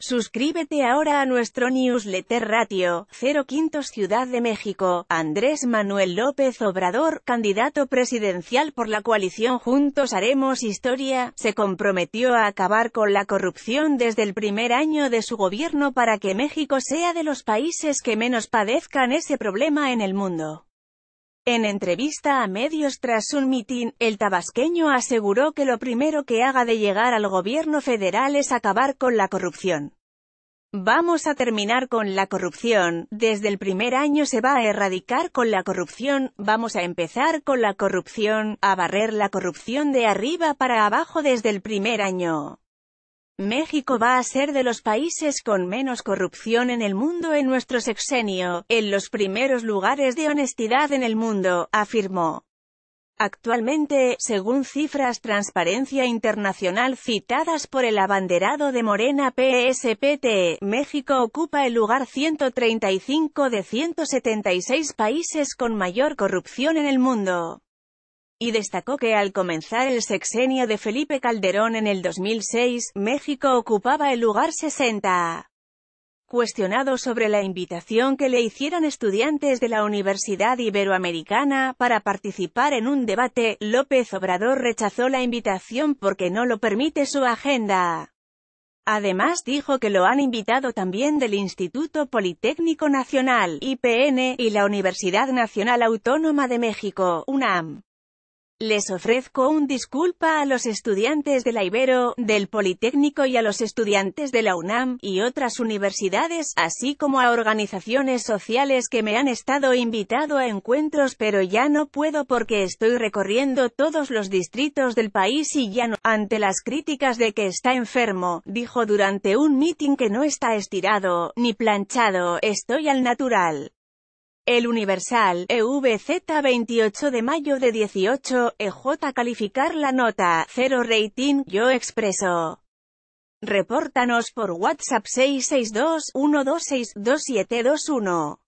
Suscríbete ahora a nuestro newsletter Ratio, 05 Ciudad de México, Andrés Manuel López Obrador, candidato presidencial por la coalición Juntos Haremos Historia, se comprometió a acabar con la corrupción desde el primer año de su gobierno para que México sea de los países que menos padezcan ese problema en el mundo. En entrevista a medios tras un mitin, el tabasqueño aseguró que lo primero que haga de llegar al gobierno federal es acabar con la corrupción. Vamos a terminar con la corrupción, desde el primer año se va a erradicar con la corrupción, vamos a empezar con la corrupción, a barrer la corrupción de arriba para abajo desde el primer año. México va a ser de los países con menos corrupción en el mundo en nuestro sexenio, en los primeros lugares de honestidad en el mundo, afirmó. Actualmente, según cifras Transparencia Internacional citadas por el abanderado de Morena PSPT, México ocupa el lugar 135 de 176 países con mayor corrupción en el mundo y destacó que al comenzar el sexenio de Felipe Calderón en el 2006, México ocupaba el lugar 60. Cuestionado sobre la invitación que le hicieran estudiantes de la Universidad Iberoamericana para participar en un debate, López Obrador rechazó la invitación porque no lo permite su agenda. Además dijo que lo han invitado también del Instituto Politécnico Nacional, IPN, y la Universidad Nacional Autónoma de México, UNAM. Les ofrezco un disculpa a los estudiantes de la Ibero, del Politécnico y a los estudiantes de la UNAM, y otras universidades, así como a organizaciones sociales que me han estado invitado a encuentros pero ya no puedo porque estoy recorriendo todos los distritos del país y ya no. Ante las críticas de que está enfermo, dijo durante un mitin que no está estirado, ni planchado, estoy al natural. El Universal, EVZ 28 de mayo de 18, EJ calificar la nota, 0 rating, yo expreso. Repórtanos por WhatsApp 662 126 2721